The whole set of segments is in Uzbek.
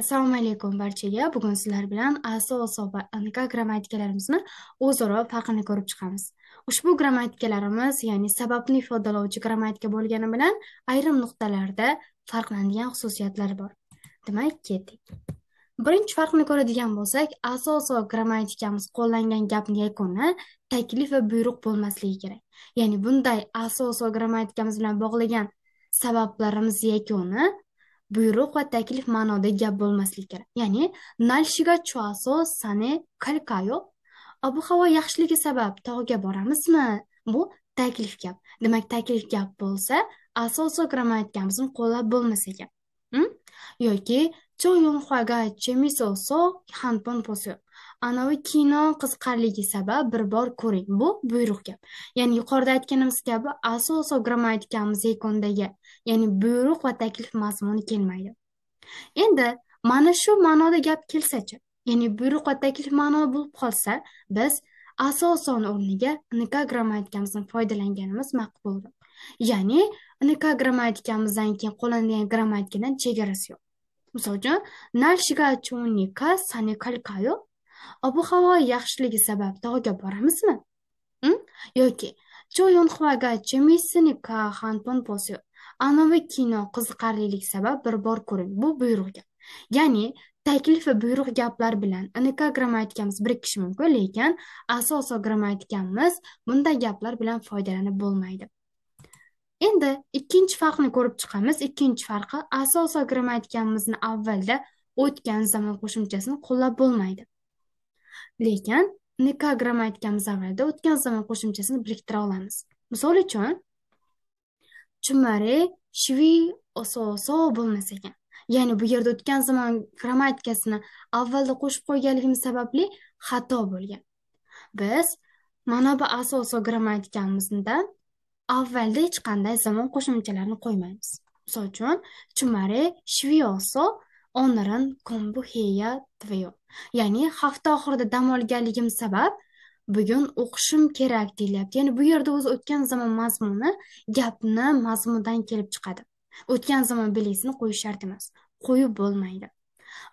Assalomu alaykum barchaga. Bugun sizlar bilan aso va grammatikalarimizni o'zaro farqini ko'rib chiqamiz. Ushbu grammatikalarimiz, ya'ni sababni ifodalovchi grammatika bo'lgani bilan ayrim nuqtalarda farqlanadigan xususiyatlar bor. Demak, ketdik. Birinchi farqni ko'radigan bo'lsak, aso grammatikamiz qo'llangan gapni yakuni taklif va buyruq bo'lmasligi kerak. Ya'ni bunday aso grammatikamiz bilan bog'lagan sabablarimiz yakuni buyruq va taklif ma'noda gap bo'lmasligi kerak ya'ni nalshiga chuaso sane kalkayo ob havo yaxshiligi sabab tog'ga boramizmi bu taklif gap demak taklif gap bo'lsa asoso grammatikamizni qo'llab bo'lmas ekan hm? yoki choyun huaga chemiso so posyo anavi kino qiziqarligi sabab bir bor ko'ring bu buyruq gap ya'ni yuqorida aytganimiz kabi asosiy grammatikam zekondagi ya'ni buyruq va taklif mazmuni kelmaydi endi mana shu ma'noda gap kelsachi ya'ni buyruq va taklif ma'no bo'lib qolsa biz asosan o'rniga nika grammatikamizdan foydalanganimiz maqbulroq ya'ni nika grammatikamizdan keyin qo'llanadigan grammatikadan chegarasi yo'q misol uchun nashiga chunnika sanikalkayo ob havo yaxshiligi sabab tog'ga boramizmi hm? yoki anavi kino qiziqarlilik sabab bir bor ko'ring bu buyruq gap ya'ni taklif va buyruq gaplar bilan nk grammatikamiz birikishi mumkin lekin asoso grammatikamiz bunday gaplar bilan foydalanib bo'lmaydi endi ikkinchi farqni ko'rib chiqamiz ikkinchi farqi asoso grammatikamizni avvalda o'tgan zamon qo'shimchasini qo'llab bo'lmaydi lekin nikogramma aytgan avvalda o'tgan zamon qo'shimchasini biriktira olamiz misol uchun chumari shvi ososo bo'lmas ekan ya'ni bu yerda o'tgan zamon grammatikasini avvalda qo'shib qo'yganligimiz sababli xato bo'lgan biz mana bu asoso grammatikamizda avvalda hech qanday zamon qo'shimchalarini qo'ymaymiz misol uchun chumare oso kombu heya tvyo ya'ni hafta oxirida dam olganligim sabab bugun o'qishim kerak deyilyapti ya'ni bu yerda o'zi o'tgan zamon mazmuni gapni mazmunidan kelib chiqadi o'tgan zamon belgisini qo'yish shart emas qo'yib bo'lmaydi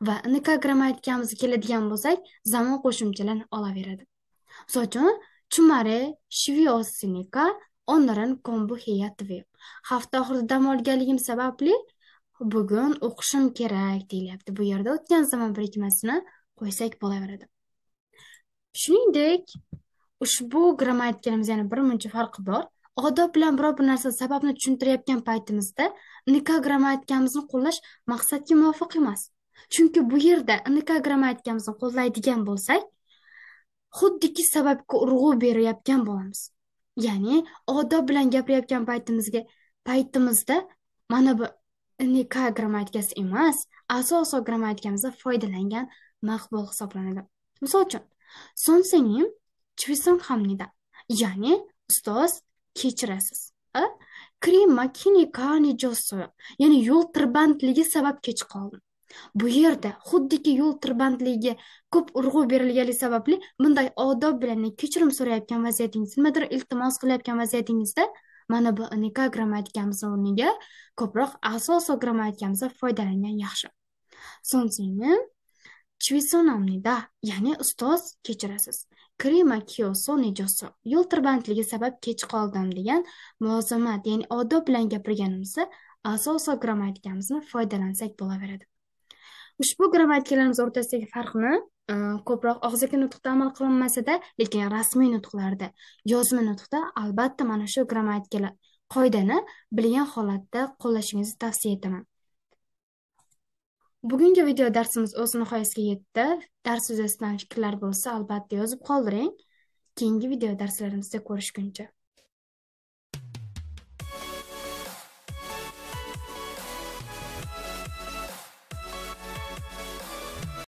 va nk grammatikamizga keladigan bo'lsak zamon qo'shimchalarni olaveradi misol uchun chumare shviosnika onlarin kombu hafta oxirida dam olganligim sababli bugun o'qishim kerak deyilyapti bu yerda o'tgan zamon birikmasini qo'ysak bo'laveradi shuningdek ushbu grammatikamiz yana bir muncha farqi bor odob bilan biror bir narsa sababni tushuntirayotgan paytimizda nika grammatikamizni qo'llash maqsadga muvofiq emas chunki bu yerda nika grammatikamizni qo'llaydigan bo'lsak xuddiki sababga urg'u berayotgan bo'lamiz ya'ni odob bilan gapirayotgan paytimizga paytimizda mana bu nika grammatikasi emas asosan grammatikamizda foydalangan maqbul hisoblanadi misol uchun sonsenim chvison hamnida ya'ni ustoz kechirasiz krima kinikani josu ya'ni yo'l tirbandligi sabab kech qoldim bu yerda xuddiki yo'l tirbandligiga ko'p urg'u berilganligi sababli bunday odob bilan kechirim so'rayotgan vaziyatingiz nimadir iltimos qilayotgan vaziyatingizda mana bu nika grammatikamiz o'rniga ko'proq asoso grammatikamizda foydalangan yaxshi sonsengi chvisonomnida ya'ni ustoz kechirasiz krima kioso nejoso yo'l tirbandligi sabab kech qoldim degan mulozamat ya'ni odob bilan gapirganimizda asoso grammatikamizni foydalansak bo'laveradi ushbu grammatikalarimiz o'rtasidagi farqni e, ko'proq og'zaki nutqda amal qilinmasada lekin rasmiy nutqlarda yozma nutqda albatta mana shu grammatikalar qoidani bilgan holatda qo'llashingizni tavsiya etaman bugungi video darsimiz o'z nihoyasiga yetdi dars yuzasidan fikrlar bo'lsa albatta yozib qoldiring keyingi video darslarimizda ko'rishguncha